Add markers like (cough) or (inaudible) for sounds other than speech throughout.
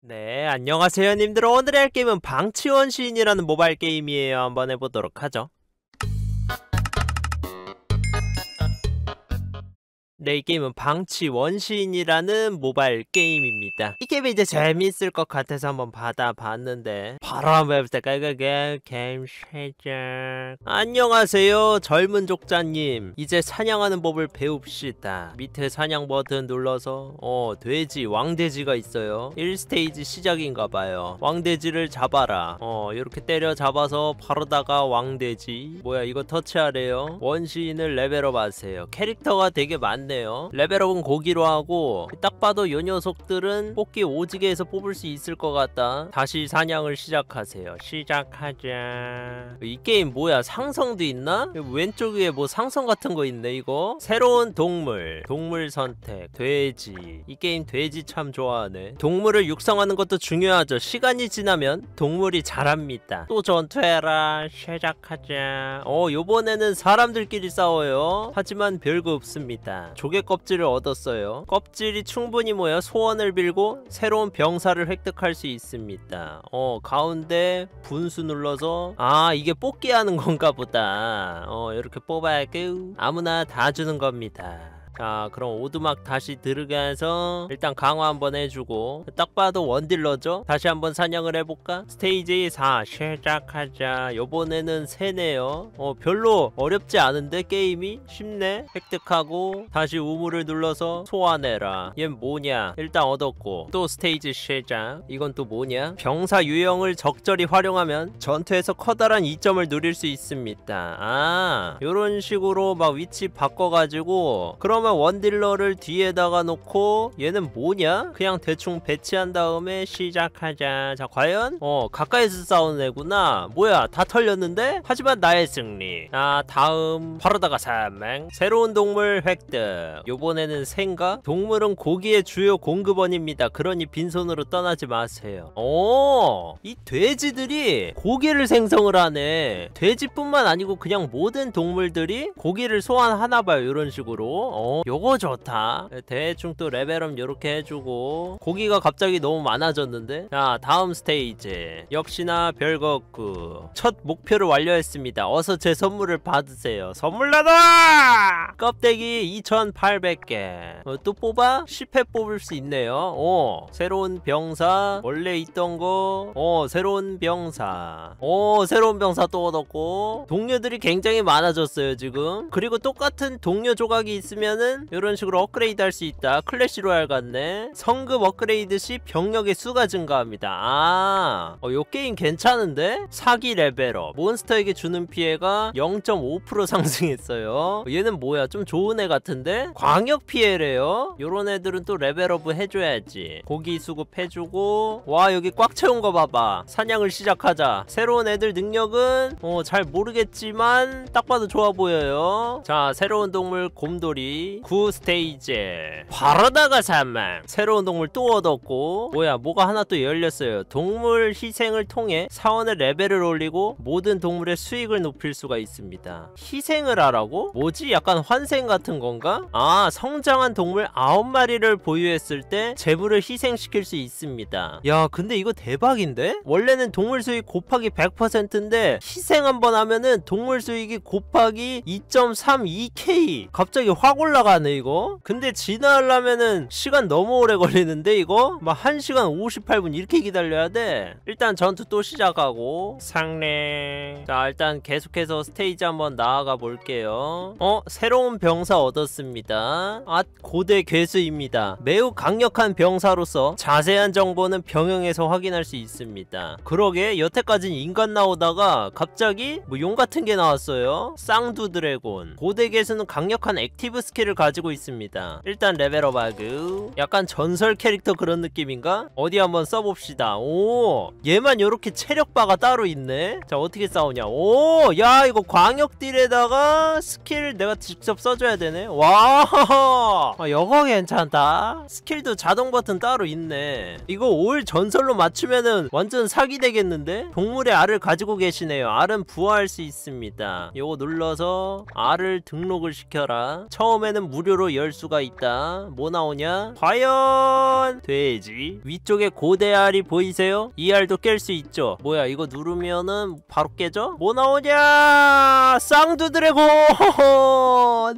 네, 안녕하세요 님들. 오늘의 할 게임은 방치원 시인이라는 모바일 게임이에요. 한번 해보도록 하죠. 네, 이 게임은 방치 원시인이라는 모바일 게임입니다. 이 게임이 이제 재미있을 것 같아서 한번 받아봤는데 바람웹사 깔깔게 게임 시작 안녕하세요 젊은 족자님 이제 사냥하는 법을 배웁시다 밑에 사냥 버튼 눌러서 어 돼지 왕돼지가 있어요 1스테이지 시작인가봐요 왕돼지를 잡아라 어 이렇게 때려 잡아서 바로다가 왕돼지 뭐야 이거 터치하래요 원시인을 레벨업 하세요 캐릭터가 되게 많 않네요 레벨업은 고기로 하고 그 딱 봐도 요 녀석들은 뽑기 오지게에서 뽑을 수 있을 것 같다 다시 사냥을 시작하세요 시작하자 이 게임 뭐야 상성도 있나? 왼쪽 위에 뭐 상성 같은 거 있네 이거 새로운 동물 동물 선택 돼지 이 게임 돼지 참 좋아하네 동물을 육성하는 것도 중요하죠 시간이 지나면 동물이 자랍니다 또 전투해라 시작하자 어 요번에는 사람들끼리 싸워요 하지만 별거 없습니다 조개 껍질을 얻었어요. 껍질이 충분히 모여 소원을 빌고 새로운 병사를 획득할 수 있습니다. 어 가운데 분수 눌러서 아 이게 뽑기 하는 건가 보다. 어 이렇게 뽑아야 고 아무나 다 주는 겁니다. 자 아, 그럼 오두막 다시 들어가서 일단 강화 한번 해주고 딱 봐도 원딜러죠? 다시 한번 사냥을 해볼까? 스테이지 4 시작하자 요번에는 세네요 어 별로 어렵지 않은데 게임이? 쉽네? 획득하고 다시 우물을 눌러서 소환해라 얜 뭐냐 일단 얻었고 또 스테이지 시작 이건 또 뭐냐? 병사 유형을 적절히 활용하면 전투에서 커다란 이점을 누릴 수 있습니다 아 요런 식으로 막 위치 바꿔가지고 그러면 그러면 원딜러를 뒤에다가 놓고 얘는 뭐냐? 그냥 대충 배치한 다음에 시작하자 자 과연? 어 가까이서 싸우는 애구나 뭐야 다 털렸는데? 하지만 나의 승리 아 다음 바로다가 사망 새로운 동물 획득 요번에는 생가? 동물은 고기의 주요 공급원입니다 그러니 빈손으로 떠나지 마세요 어이 돼지들이 고기를 생성을 하네 돼지뿐만 아니고 그냥 모든 동물들이 고기를 소환하나봐요 이런 식으로 어 요거 좋다 대충 또 레벨업 요렇게 해주고 고기가 갑자기 너무 많아졌는데 자 다음 스테이지 역시나 별거 없고 첫 목표를 완료했습니다 어서 제 선물을 받으세요 선물 나다 껍데기 2800개 어, 또 뽑아? 10회 뽑을 수 있네요 오 어, 새로운 병사 원래 있던 거오 어, 새로운 병사 오 어, 새로운 병사 또 얻었고 동료들이 굉장히 많아졌어요 지금 그리고 똑같은 동료 조각이 있으면은 성은 이런 식으로 업그레이드 할 수 있다 클래시로얄 같네 성급 업그레이드 시 병력의 수가 증가합니다 아 어, 요 게임 괜찮은데? 사기 레벨업 몬스터에게 주는 피해가 0.5% 상승했어요 얘는 뭐야 좀 좋은 애 같은데? 광역 피해래요 요런 애들은 또 레벨업을 해줘야지 고기 수급해주고 와 여기 꽉 채운 거 봐봐 사냥을 시작하자 새로운 애들 능력은 어, 잘 모르겠지만 딱 봐도 좋아 보여요 자 새로운 동물 곰돌이 스테이지 9 스테이지 바르다가사만 새로운 동물 또 얻었고 뭐야 뭐가 하나 또 열렸어요 동물 희생을 통해 사원의 레벨을 올리고 모든 동물의 수익을 높일 수가 있습니다 희생을 하라고? 뭐지? 약간 환생 같은 건가? 아 성장한 동물 9마리를 보유했을 때 재물을 희생시킬 수 있습니다 야 근데 이거 대박인데? 원래는 동물 수익 곱하기 100%인데 희생 한번 하면은 동물 수익이 곱하기 2.32k 갑자기 확 올라 올라가네 이거 근데 지나려면은 시간 너무 오래 걸리는데 이거? 막 1시간 58분 이렇게 기다려야 돼 일단 전투 또 시작하고 상례 자 일단 계속해서 스테이지 한번 나아가 볼게요 어? 새로운 병사 얻었습니다 아 고대 괴수입니다 매우 강력한 병사로서 자세한 정보는 병영에서 확인할 수 있습니다 그러게 여태까진 인간 나오다가 갑자기 뭐 용 같은 게 나왔어요 쌍두 드래곤 고대 괴수는 강력한 액티브 스킬을 스킬을 가지고 있습니다 일단 레벨업 하고 약간 전설 캐릭터 그런 느낌인가? 어디 한번 써봅시다 오 얘만 요렇게 체력바가 따로 있네 자 어떻게 싸우냐 오야 이거 광역딜에다가 스킬 내가 직접 써줘야 되네 와 아, 여거 괜찮다 스킬도 자동 버튼 따로 있네 이거 올 전설로 맞추면은 완전 사기 되겠는데? 동물의 알을 가지고 계시네요 알은 부화할 수 있습니다 요거 눌러서 알을 등록을 시켜라 처음에는 원래는 무료로 열 수가 있다 뭐 나오냐 과연 돼지 위쪽에 고대알이 보이세요? 이 알도 깰 수 있죠 뭐야 이거 누르면은 바로 깨져? 뭐 나오냐 쌍두 드래곤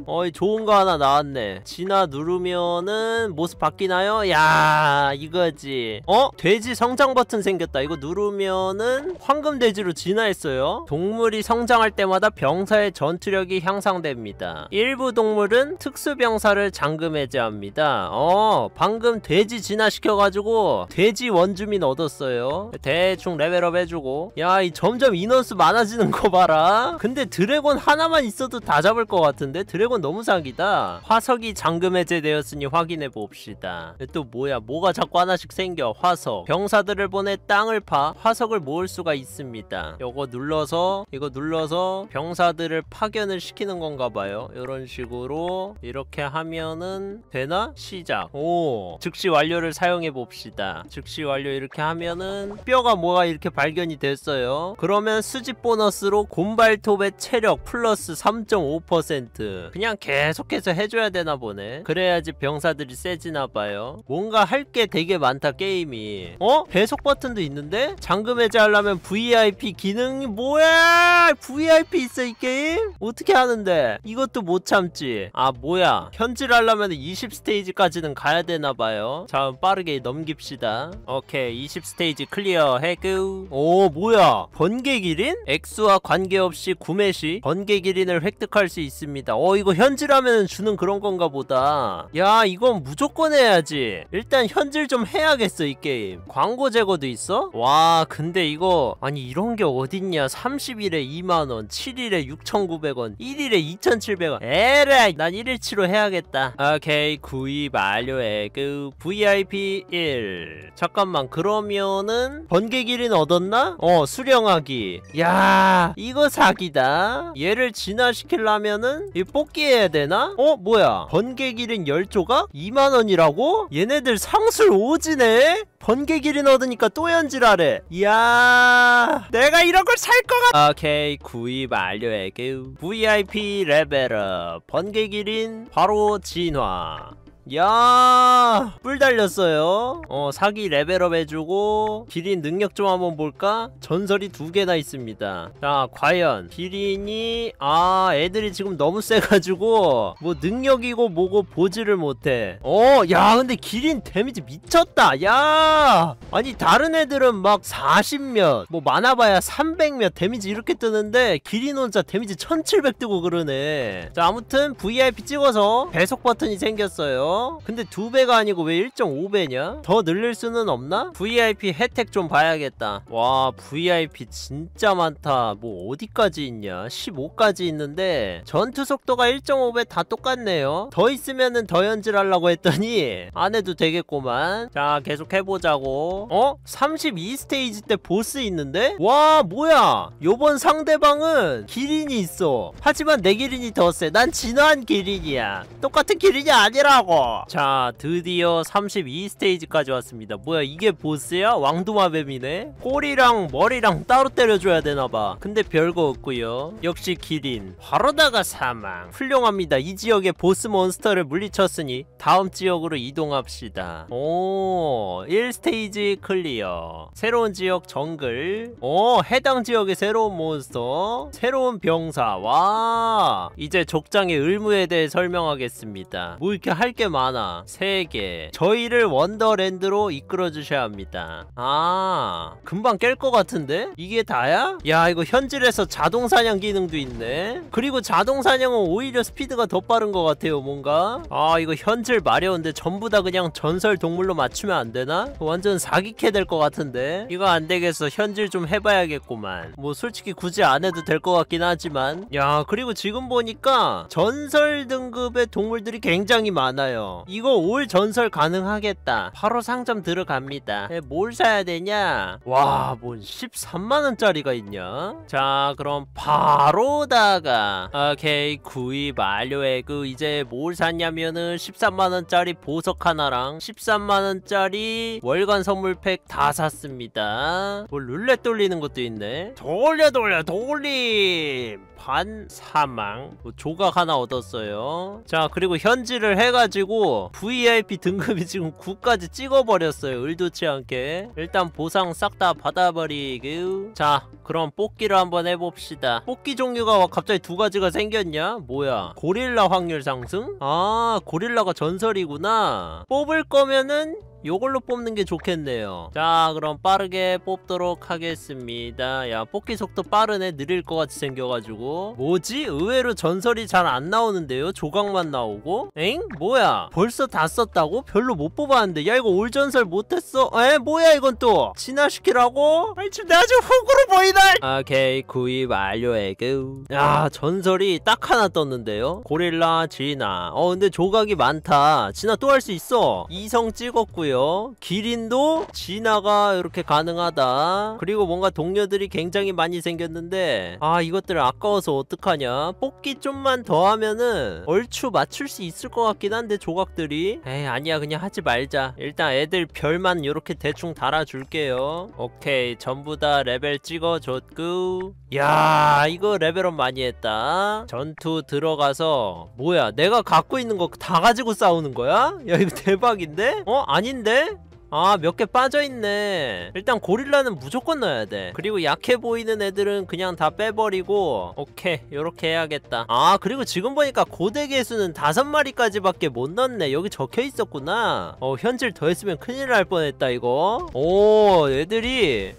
(laughs) 어이 좋은 거 하나 나왔네 진화 누르면은 모습 바뀌나요? 야 이거지 어? 돼지 성장 버튼 생겼다 이거 누르면은 황금 돼지로 진화했어요 동물이 성장할 때마다 병사의 전투력이 향상됩니다 일부 동물은 특 특수병사를 잠금 해제합니다 어 방금 돼지 진화시켜가지고 돼지 원주민 얻었어요 대충 레벨업 해주고 야 이 점점 인원수 많아지는 거 봐라 근데 드래곤 하나만 있어도 다 잡을 것 같은데 드래곤 너무 사기다 화석이 잠금 해제되었으니 확인해 봅시다 또 뭐야 뭐가 자꾸 하나씩 생겨 화석 병사들을 보내 땅을 파 화석을 모을 수가 있습니다 요거 눌러서 이거 눌러서 병사들을 파견을 시키는 건가 봐요 이런 식으로 이렇게 하면은 되나? 시작 오 즉시 완료를 사용해 봅시다 즉시 완료 이렇게 하면은 뼈가 뭐가 이렇게 발견이 됐어요 그러면 수집 보너스로 곰발톱의 체력 플러스 3.5% 그냥 계속해서 해줘야 되나 보네 그래야지 병사들이 세지나 봐요 뭔가 할 게 되게 많다 게임이 어? 배속 버튼도 있는데? 잠금 해제하려면 VIP 기능이 뭐야 VIP 있어 이 게임? 어떻게 하는데? 이것도 못 참지 아뭐 뭐야 현질 하려면 20스테이지까지는 가야 되나봐요 자 빠르게 넘깁시다 오케이 20스테이지 클리어 해구 오 뭐야 번개 기린? 액수와 관계없이 구매 시 번개 기린을 획득할 수 있습니다 어 이거 현질하면 주는 그런 건가 보다 야 이건 무조건 해야지 일단 현질 좀 해야겠어 이 게임 광고 제거도 있어? 와 근데 이거 아니 이런 게 어딨냐 30일에 2만원 7일에 6,900원 1일에 2,700원 에라이 난 1일 스위치로 해야겠다 오케이 구입 완료해 그 VIP 1 잠깐만 그러면은 번개 길이 얻었나? 어 수령하기 야 이거 사기다 얘를 진화시키려면은 이 뽑기 해야 되나? 어 뭐야 번개 길인 10조각? 2만원이라고? 얘네들 상술 오지네? 번개 길이 얻으니까 또 연질하래 이야 내가 이런 걸 살 거가 오케이 구입 완료해 그 VIP 레벨업 번개 길인 바로 진화 야, 뿔 달렸어요. 어, 사기 레벨업 해주고 기린 능력 좀 한번 볼까? 전설이 두 개나 있습니다. 자, 과연 기린이 아, 애들이 지금 너무 (laughs) 세가지고 뭐 능력이고 뭐고 보지를 못해. 어, 야, 근데 기린 데미지 미쳤다. 야, 아니 다른 애들은 막 40몇, 뭐 많아봐야 300몇 데미지 이렇게 뜨는데 기린 혼자 데미지 1,700 뜨고 그러네. 자, 아무튼 VIP 찍어서 배속 버튼이 생겼어요. 근데 두배가 아니고 왜 1.5배냐? 더 늘릴 수는 없나? VIP 혜택 좀 봐야겠다 와 VIP 진짜 많다 뭐 어디까지 있냐 15까지 있는데 전투 속도가 1.5배 다 똑같네요 더있으면더 연질하려고 했더니 안 해도 되겠구만 자 계속 해보자고 어? 32스테이지 때 보스 있는데? 와 뭐야 요번 상대방은 기린이 있어 하지만 내 기린이 더세난 진화한 기린이야 똑같은 기린이 아니라고 자, 드디어 32스테이지까지 왔습니다. 뭐야, 이게 보스야? 왕두마뱀이네? 꼬리랑 머리랑 따로 때려줘야 되나봐. 근데 별거 없고요 역시 기린. 바로다가 사망. 훌륭합니다. 이지역에 보스 몬스터를 물리쳤으니 다음 지역으로 이동합시다. 오, 1스테이지 클리어. 새로운 지역 정글. 오, 해당 지역의 새로운 몬스터. 새로운 병사. 와. 이제 족장의 의무에 대해 설명하겠습니다. 뭐 이렇게 할게 많아 3개 저희를 원더랜드로 이끌어 주셔야 합니다 아 금방 깰 것 같은데? 이게 다야? 야 이거 현질에서 자동사냥 기능도 있네 그리고 자동사냥은 오히려 스피드가 더 빠른 것 같아요 뭔가 아 이거 현질 마려운데 전부 다 그냥 전설 동물로 맞추면 안 되나? 완전 사기캐 될 것 같은데 이거 안 되겠어 현질 좀 해봐야겠구만 뭐 솔직히 굳이 안 해도 될 것 같긴 하지만 야 그리고 지금 보니까 전설 등급의 동물들이 굉장히 많아요 있어요 이거 올 전설 가능하겠다 바로 상점 들어갑니다 뭘 사야 되냐 와뭔 13만원짜리가 있냐 자 그럼 바로다가 오케이 구입 완료했고 그 이제 뭘 샀냐면은 13만원짜리 보석 하나랑 13만원짜리 월간 선물팩 다 샀습니다 뭐 룰렛 돌리는 것도 있네 돌려 돌려 돌림 반 사망 뭐 조각 하나 얻었어요 자 그리고 현질을 해가지고 가지고 VIP 등급이 지금 9까지 찍어버렸어요 을도치 않게 일단 보상 싹 다 받아버리고 자 그럼 뽑기를 한번 해봅시다 뽑기 종류가 갑자기 두 가지가 생겼냐? 뭐야 고릴라 확률 상승? 아 고릴라가 전설이구나 뽑을 거면은 요걸로 뽑는 게 좋겠네요 자 그럼 빠르게 뽑도록 하겠습니다 야 뽑기 속도 빠르네 느릴 것 같이 생겨가지고 뭐지? 의외로 전설이 잘 안 나오는데요 조각만 나오고 엥? 뭐야 벌써 다 썼다고? 별로 못 뽑았는데 야 이거 올전설 못했어? 에? 뭐야 이건 또 진화시키라고? 아니 지금 내가 지금 호구로 보이다 오케이 구입 완료해고 야 전설이 딱 하나 떴는데요 고릴라 진화 어 근데 조각이 많다 진화 또 할 수 있어 이성 찍었고요 있고요 기린도 진화가 이렇게 가능하다 그리고 뭔가 동료들이 굉장히 많이 생겼는데 아 이것들 아까워서 어떡하냐 뽑기 좀만 더 하면은 얼추 맞출 수 있을 것 같긴 한데 조각들이 에이 아니야 그냥 하지 말자 일단 애들 별만 이렇게 대충 달아줄게요 오케이 전부 다 레벨 찍어줬고 야 이거 레벨업 많이 했다 전투 들어가서 뭐야 내가 갖고 있는 거 다 가지고 싸우는 거야? 야 이거 대박인데? 어? 아닌데? 빡센데? 아몇 개 빠져있네 일단 고릴라는 무조건 넣어야 돼 그리고 약해 보이는 애들은 그냥 다 빼버리고 오케이 요렇게 해야겠다 아 그리고 지금 보니까 고대 개수는 다섯 마리까지밖에 못 넣었네 여기 적혀있었구나 어 현질 더했으면 큰일 날 뻔했다 이거 오 애들이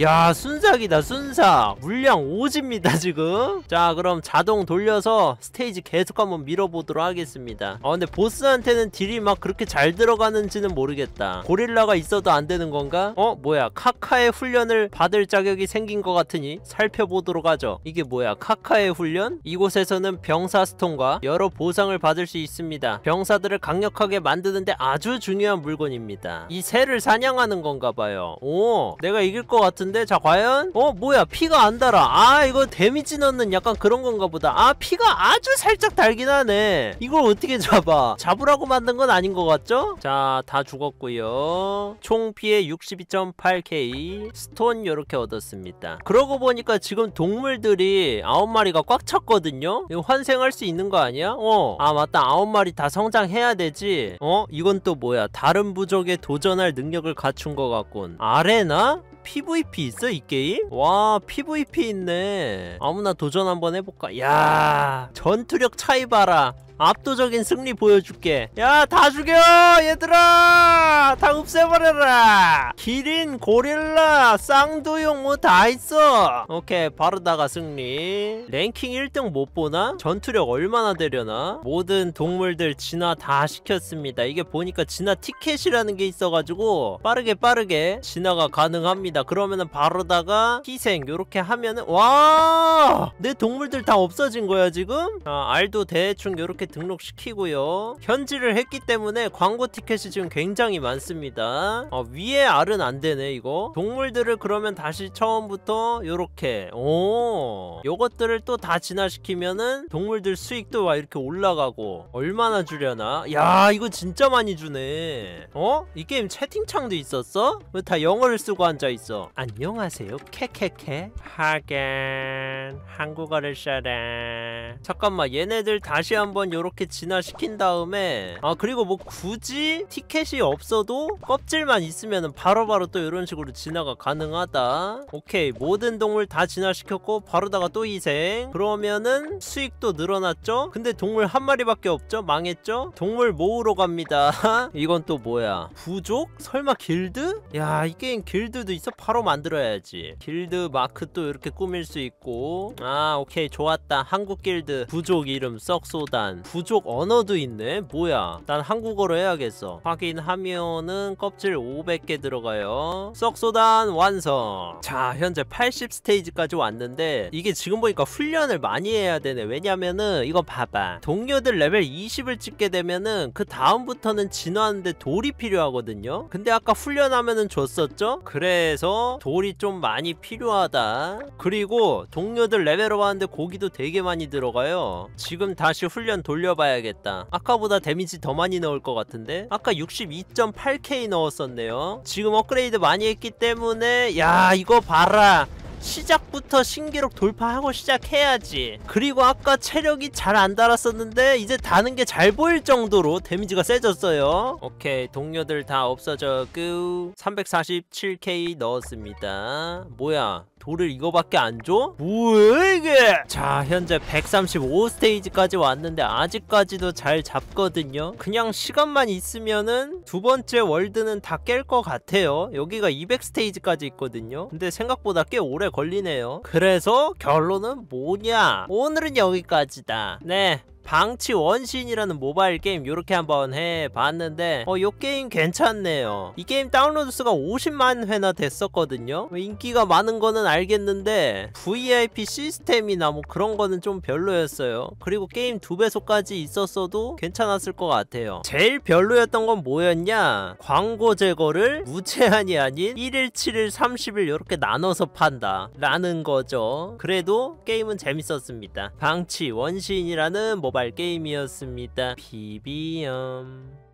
야 순삭이다 순삭 물량 오집니다 지금 자 그럼 자동 돌려서 스테이지 계속 한번 밀어보도록 하겠습니다 아 근데 보스한테는 딜이 막 그렇게 잘 들어가는지는 모르겠다 고릴라가 있어도 안 되는 건가? 어 뭐야 카카의 훈련을 받을 자격이 생긴 것 같으니 살펴보도록 하죠 이게 뭐야 카카의 훈련? 이곳에서는 병사 스톤과 여러 보상을 받을 수 있습니다 병사들을 강력하게 만드는데 아주 중요한 물건입니다 이 새를 사냥하는 건가 봐요 오 내가 이길 것 같은 같은데 자 과연 어 뭐야 피가 안 달아 아 이거 데미지 넣는 약간 그런 건가 보다 아 피가 아주 살짝 달긴 하네 이걸 어떻게 잡아 잡으라고 만든 건 아닌 것 같죠? 자 다 죽었고요 총 피해 62.8k 스톤 요렇게 얻었습니다 그러고 보니까 지금 동물들이 9마리가 꽉 찼거든요 이거 환생할 수 있는 거 아니야? 어 아 맞다 9마리 다 성장해야 되지 어? 이건 또 뭐야 다른 부족에 도전할 능력을 갖춘 것 같군 아레나? PVP PVP 있어 이 게임? 와 PVP 있네 아무나 도전 한번 해볼까 야 전투력 차이 봐라 압도적인 승리 보여줄게 야 다 죽여 얘들아 다 없애버려라 기린 고릴라 쌍두용 뭐 다 있어 오케이 바르다가 승리 랭킹 1등 못보나? 전투력 얼마나 되려나? 모든 동물들 진화 다 시켰습니다 이게 보니까 진화 티켓이라는 게 있어가지고 빠르게 빠르게 진화가 가능합니다 그러면은 바르다가 희생 요렇게 하면은 와 내 동물들 다 없어진 거야 지금? 아, 알도 대충 요렇게 등록시키고요 현질을 했기 때문에 광고 티켓이 지금 굉장히 많습니다 어, 위에 알은 안되네 이거 동물들을 그러면 다시 처음부터 요렇게 오 요것들을 또 다 진화시키면은 동물들 수익도 와 이렇게 올라가고 얼마나 주려나 야 이거 진짜 많이 주네 어? 이 게임 채팅창도 있었어? 왜 다 영어를 쓰고 앉아있어 안녕하세요 캐캐캐 하겐 짜란 한국어를 써라 잠깐만 얘네들 다시 한번 요렇게 진화시킨 다음에 아 그리고 뭐 굳이 티켓이 없어도 껍질만 있으면 바로바로 또 이런 식으로 진화가 가능하다 오케이 모든 동물 다 진화시켰고 바로다가 또이생 그러면은 수익도 늘어났죠 근데 동물 한 마리밖에 없죠 망했죠 동물 모으러 갑니다 (laughs) 이건 또 뭐야 부족? 설마 길드? 야 이 게임 길드도 있어 바로 만들어야지 길드 마크 또 이렇게 꾸밀 수 있고 아 오케이 좋았다 한국 길드 부족 이름 썩소단 부족 언어도 있네 뭐야 난 한국어로 해야겠어 확인하면은 껍질 500개 들어가요 썩소단 완성 자 현재 80 스테이지까지 왔는데 이게 지금 보니까 훈련을 많이 해야 되네 왜냐면은 이거 봐봐 동료들 레벨 20을 찍게 되면은 그 다음부터는 진화하는데 돌이 필요하거든요 근데 아까 훈련하면은 줬었죠 그래서 돌이 좀 많이 필요하다 그리고 동료 멤버들 레벨업 하는데 고기도 되게 많이 들어가요 지금 다시 훈련 돌려봐야겠다 아까보다 데미지 더 많이 넣을 것 같은데 아까 62.8k 넣었었네요 지금 업그레이드 많이 했기 때문에 야 이거 봐라 시작부터 신기록 돌파하고 시작해야지 그리고 아까 체력이 잘 안 달았었는데 이제 다는 게 잘 보일 정도로 데미지가 세졌어요 오케이 동료들 다 없어졌고 347k 넣었습니다 뭐야 돌을 이거밖에 안 줘? 뭐야 이게? 자 현재 135스테이지까지 왔는데 아직까지도 잘 잡거든요 그냥 시간만 있으면은 두 번째 월드는 다 깰 것 같아요 여기가 200스테이지까지 있거든요 근데 생각보다 꽤 오래 걸리네요 그래서 결론은 뭐냐 오늘은 여기까지다 네 방치 원신이라는 모바일 게임 이렇게 한번 해봤는데 어요 게임 괜찮네요 이 게임 다운로드 수가 50만 회나 됐었거든요 인기가 많은 거는 알겠는데 VIP 시스템이나 뭐 그런 거는 좀 별로였어요 그리고 게임 두 배속까지 있었어도 괜찮았을 것 같아요 제일 별로였던 건 뭐였냐 광고 제거를 무제한이 아닌 1일 7일 30일 이렇게 나눠서 판다 라는 거죠 그래도 게임은 재밌었습니다 방치 원신이라는 모바일 모바일 게임이었습니다. 비비엄